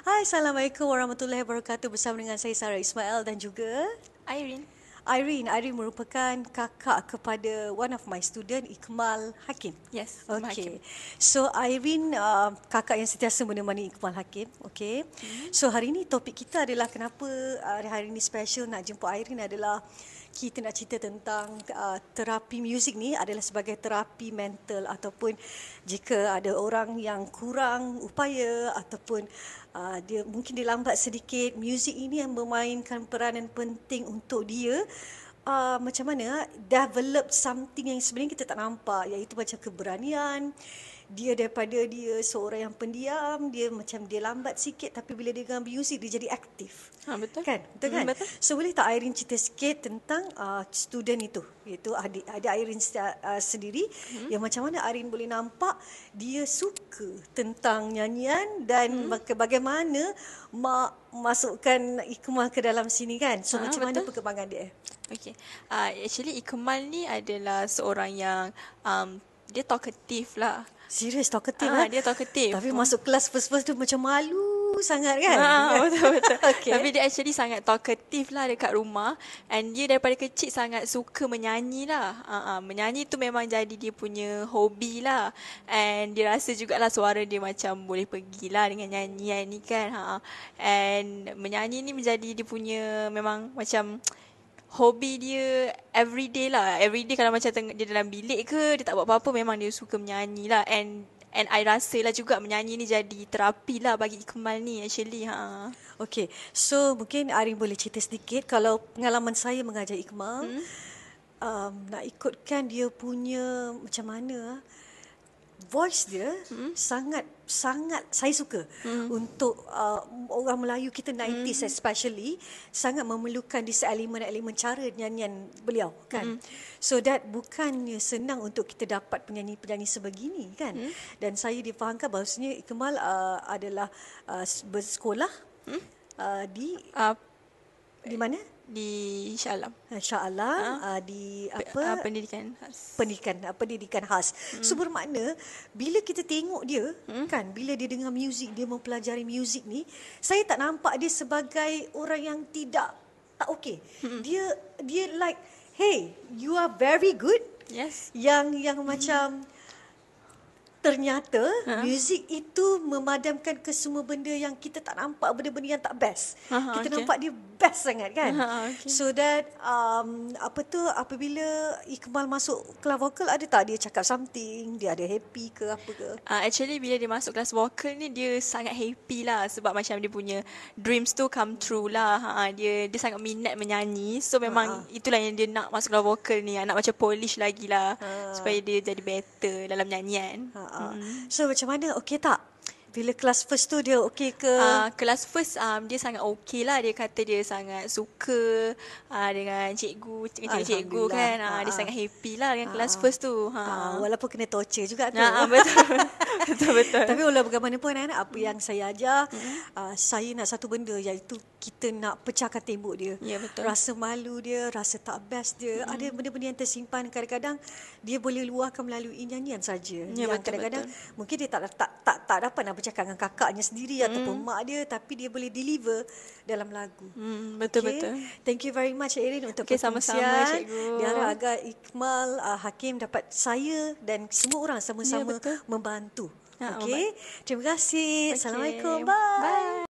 Hai, Assalamualaikum warahmatullahi wabarakatuh bersama dengan saya Sarah Ismail dan juga Irene. Irene, Irene merupakan kakak kepada one of my student Iqmal Hakim. Yes. Okay. So Irene uh, kakak yang sentiasa menemani Iqmal Hakim. Okay. Mm-hmm. So hari ini topik kita adalah kenapa uh, hari hari ini special nak jumpa Irene adalah kita nak cerita tentang uh, terapi muzik ni adalah sebagai terapi mental ataupun jika ada orang yang kurang upaya ataupun uh, dia mungkin dilambat sedikit muzik ini yang memainkan peranan penting untuk dia uh, macam mana develop something yang sebenarnya kita tak nampak iaitu macam keberanian dia daripada dia seorang yang pendiam dia macam dia lambat sikit tapi bila dia dengar music dia jadi aktif ha, betul kan betul hmm, kan betul. so boleh tak Irene cerita sikit tentang uh, student itu iaitu adik ada Irene uh, sendiri hmm. yang macam mana Irene boleh nampak dia suka tentang nyanyian dan hmm. bagaimana mak masukkan Ikmal ke dalam sini kan so ha, macam betul. mana perkembangan dia Okay, uh, actually Ikmal ni adalah seorang yang um, dia talkative lah. Serius talkative ah, ha? Dia talkative. Tapi masuk kelas first-first tu macam malu sangat kan? ah, kan? betul-betul. okay. Tapi dia actually sangat talkative lah dekat rumah. And dia daripada kecil sangat suka menyanyi lah. Uh, uh, menyanyi tu memang jadi dia punya hobi lah. And dia rasa jugalah suara dia macam boleh pergi lah dengan nyanyian ni kan. Ha. and menyanyi ni menjadi dia punya memang macam hobi dia everyday lah. Everyday kalau macam teng- dia dalam bilik ke, dia tak buat apa-apa, memang dia suka menyanyi lah. And And I rasa lah juga menyanyi ni jadi terapi lah bagi Ikmal ni actually. Ha. Okay, so mungkin Arin boleh cerita sedikit kalau pengalaman saya mengajar Ikmal. Hmm? Um, nak ikutkan dia punya macam mana. Uh, voice dia hmm. sangat sangat saya suka hmm. untuk uh, orang Melayu kita 90s hmm. especially sangat memerlukan di element element cara nyanyian beliau kan hmm. so that bukannya senang untuk kita dapat penyanyi-penyanyi sebegini kan hmm. dan saya difahamkan bahawasanya Ikmal uh, adalah uh, bersekolah hmm. uh, di uh, di mana di insyaallah insyaallah ha? ha? Ah, di apa ah, pendidikan khas pendidikan ah, pendidikan khas hmm. so bermakna bila kita tengok dia hmm. kan bila dia dengar muzik dia mempelajari muzik ni saya tak nampak dia sebagai orang yang tidak tak okey hmm. dia dia like hey you are very good yes yang yang hmm. macam ternyata uh-huh. muzik itu memadamkan ke semua benda yang kita tak nampak benda-benda yang tak best uh-huh, kita okay. nampak dia best sangat kan uh-huh, okay. so that um, apa tu apabila Iqbal masuk kelas vokal ada tak dia cakap something dia ada happy ke apa ke uh, actually bila dia masuk kelas vokal ni dia sangat happy lah sebab macam dia punya dreams tu come true lah ha, dia dia sangat minat menyanyi so memang uh-huh. itulah yang dia nak masuk kelas vokal ni ah, nak macam polish lagi lah uh-huh. supaya dia jadi better dalam nyanyian Ah, ah. Mm-hmm. So macam mana okey tak bila kelas first tu dia okey ke? Uh, kelas first um, dia sangat okey lah. Dia kata dia sangat suka uh, dengan cikgu. Cikgu-cikgu kan. Uh, dia sangat happy lah dengan uh, kelas first tu. Uh, uh, walaupun kena torture juga tu. Uh, betul. betul. Tapi walaupun bagaimanapun anak-anak. Apa mm. yang mm-hmm. saya ajar. Mm. Uh, saya nak satu benda iaitu kita nak pecahkan tembok dia. Ya betul. Rasa malu dia. Rasa tak best dia. Mm. Ada benda-benda yang tersimpan. Kadang-kadang dia boleh luahkan melalui nyanyian saja. Yeah, yang kadang-kadang mungkin dia tak, tak, tak, tak dapat nak bercakap dengan kakaknya sendiri mm. ataupun mak dia tapi dia boleh deliver dalam lagu. Mm, betul okay? betul. Thank you very much Erin untuk okay, sama-sama cikgu. Biar ya lah, agak Iqmal uh, ah, Hakim dapat saya dan semua orang ya, sama-sama yeah, membantu. Ha, okay? Terima kasih. Okay. Assalamualaikum. Bye. Bye.